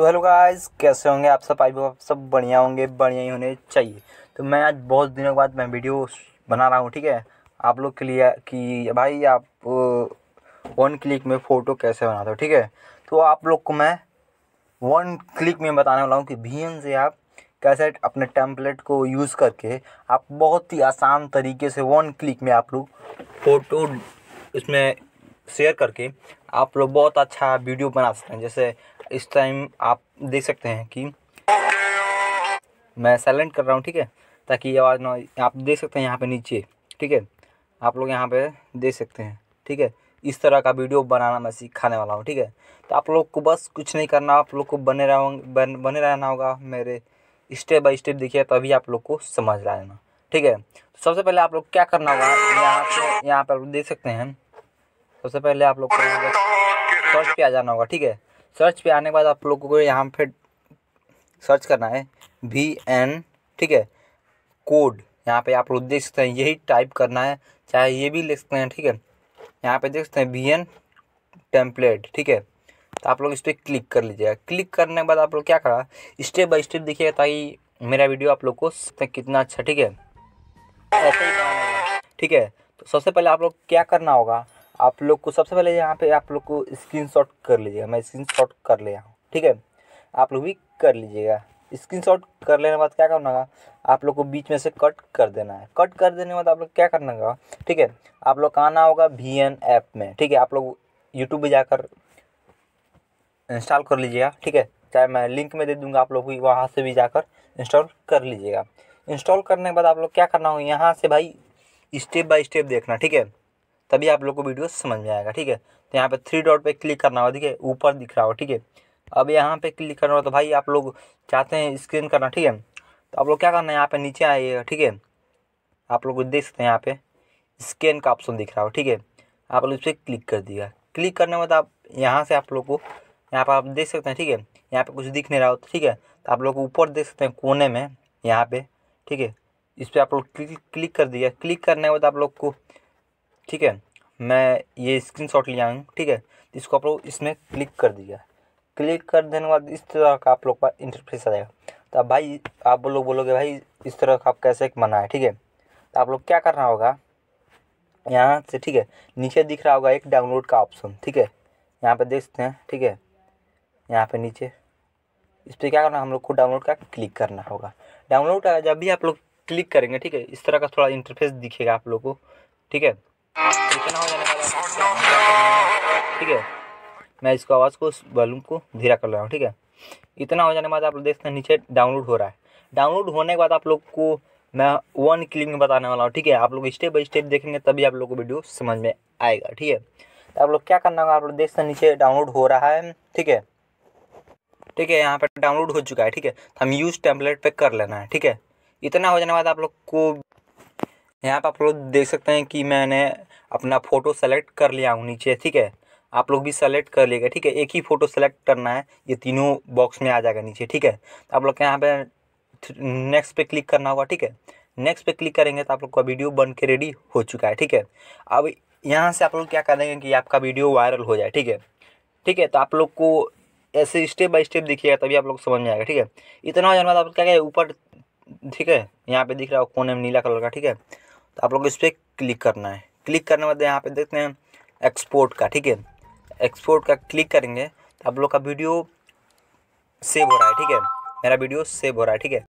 तो hello guys कैसे होंगे आप सब आई आप सब बढ़िया होंगे बढ़िया ही होने चाहिए तो मैं आज बहुत दिनों के बाद मैं वीडियो बना रहा हूँ ठीक है आप लोग के लिए कि भाई आप वन uh, क्लिक में फ़ोटो कैसे बनाते हो ठीक है तो आप लोग को मैं वन क्लिक में बताने वाला हूँ कि भी से आप कैसे अपने टेम्पलेट को यूज़ करके आप बहुत ही आसान तरीके से वन क्लिक में आप लोग फ़ोटो इसमें शेयर करके आप लोग बहुत अच्छा वीडियो बना सकते हैं जैसे इस टाइम आप देख सकते हैं कि मैं साइलेंट कर रहा हूँ ठीक है ताकि आवाज़ ना आप देख सकते हैं यहाँ पे नीचे ठीक है आप लोग यहाँ पे देख सकते हैं ठीक है इस तरह का वीडियो बनाना मैं सिखाने वाला हूँ ठीक है तो आप लोग को बस कुछ नहीं करना आप लोग को बने रह बने रहना होगा मेरे स्टेप बाई स्टेप देखिए तभी आप लोग को समझ आएगा ठीक है तो सबसे पहले आप लोग क्या करना होगा यहाँ पे यहाँ पर देख सकते हैं सबसे पहले आप लोग को सर्च पे आ जाना होगा ठीक है सर्च पे आने के बाद आप लोगों को यहाँ पे सर्च करना है वी एन ठीक है कोड यहाँ पे आप लोग देख सकते हैं यही टाइप करना है चाहे ये भी लिख सकते हैं ठीक है यहाँ पे देख सकते हैं वी एन टेम्पलेट ठीक है तो आप लोग इस पर क्लिक कर लीजिएगा क्लिक करने के बाद आप लोग क्या करा स्टेप बाई स्टेप देखिएगा ताकि मेरा वीडियो आप लोग को कितना अच्छा ठीक है ऐसे ही ठीक है तो सबसे पहले आप लोग क्या करना होगा आप लोग को सबसे पहले यहाँ पे आप लोग को स्क्रीन शॉट कर लीजिएगा मैं स्क्रीन शॉट कर लिया हूँ ठीक है आप लोग भी कर लीजिएगा स्क्रीन शॉट कर लेने के बाद क्या करना होगा आप लोग को बीच में से कट कर देना है कट कर देने के बाद आप लोग क्या करना होगा ठीक है आप लोग का आना होगा वी एन ऐप में ठीक है आप लोग यूट्यूब पर जाकर इंस्टॉल कर लीजिएगा ठीक है चाहे मैं लिंक में दे दूंगा आप लोग भी वहाँ से भी जाकर इंस्टॉल कर लीजिएगा इंस्टॉल करने के बाद आप लोग क्या करना होगा यहाँ से भाई स्टेप बाय स्टेप देखना ठीक है तभी आप लोग को वीडियो समझ में आएगा ठीक है तो यहाँ पे थ्री डॉट पे क्लिक करना होगा ठीक है ऊपर दिख रहा हो ठीक है अब यहाँ पे क्लिक करना होगा तो भाई आप लोग चाहते हैं स्क्रीन करना ठीक है तो आप लोग क्या करना है यहाँ पे नीचे आइएगा ठीक है आप लोग देख सकते हैं यहाँ पे स्कैन का ऑप्शन दिख रहा हो ठीक है आप लोग इस पर क्लिक कर दिएगा क्लिक करने के बाद आप यहाँ से आप लोग को यहाँ पर आप देख सकते हैं ठीक है यहाँ पे कुछ दिख नहीं रहा हो तो ठीक है तो आप लोग ऊपर देख सकते हैं कोने में यहाँ पे ठीक है इस पर आप लोग क्लिक क्लिक कर दिया क्लिक करने के बाद आप लोग को ठीक है मैं ये स्क्रीन शॉट लिया हूँ ठीक है इसको आप लोग इसमें क्लिक कर दिया क्लिक कर देने के बाद इस तरह का आप लोग का इंटरफेस आ जाएगा तो अब भाई आप लोग बोलोगे भाई इस तरह का आप कैसे एक बनाए ठीक है तो आप लोग क्या करना होगा यहाँ से ठीक है नीचे दिख रहा होगा एक डाउनलोड का ऑप्शन ठीक है यहाँ पे देख सकते हैं ठीक है यहाँ पे नीचे इस पर क्या करना हम लोग को डाउनलोड का क्लिक करना होगा डाउनलोड का जब भी आप लोग क्लिक करेंगे ठीक है इस तरह का थोड़ा इंटरफेस दिखेगा आप लोग को ठीक है हो जाने ठीक है मैं इसको आवाज़ को वॉल्यूम को धीरा कर रहा हूँ ठीक है इतना हो जाने के बाद आप लोग देखते हैं नीचे डाउनलोड हो रहा है डाउनलोड होने के बाद आप लोग को मैं वन क्लिक में बताने वाला हूँ ठीक है आप लोग स्टेप बाई स्टेप देखेंगे तभी आप लोग को वीडियो समझ में आएगा ठीक है तो आप लोग क्या करना होगा आप लोग देखते हैं नीचे डाउनलोड हो रहा है ठीक है ठीक है यहाँ पर डाउनलोड हो चुका है ठीक है तो हम यूज़ टेम्पलेट पे कर लेना है ठीक है इतना हो जाने के बाद आप लोग को यहाँ पर आप लोग देख सकते हैं कि मैंने अपना फ़ोटो सेलेक्ट कर लिया हूँ नीचे ठीक है आप लोग भी सेलेक्ट कर लेगा ठीक है एक ही फ़ोटो सेलेक्ट करना है ये तीनों बॉक्स में आ जाएगा नीचे ठीक है आप लोग यहाँ पे नेक्स्ट पे क्लिक करना होगा ठीक है नेक्स्ट पे क्लिक करेंगे तो आप लोग का वीडियो बन के रेडी हो चुका है ठीक है अब यहाँ से आप लोग क्या करेंगे कि आपका वीडियो वायरल हो जाए ठीक है ठीक है तो आप लोग को ऐसे स्टेप बाय स्टेप दिखिएगा तभी आप लोग समझ में आएगा ठीक है इतना हो बाद आप क्या ऊपर ठीक है यहाँ पे दिख रहा है कोने में नीला कलर का ठीक है तो आप लोग इस पर क्लिक करना है क्लिक करने बाद यहाँ पे देखते हैं एक्सपोर्ट का ठीक है एक्सपोर्ट का क्लिक करेंगे तो आप लोग का वीडियो सेव हो रहा है ठीक है मेरा वीडियो सेव हो रहा है ठीक है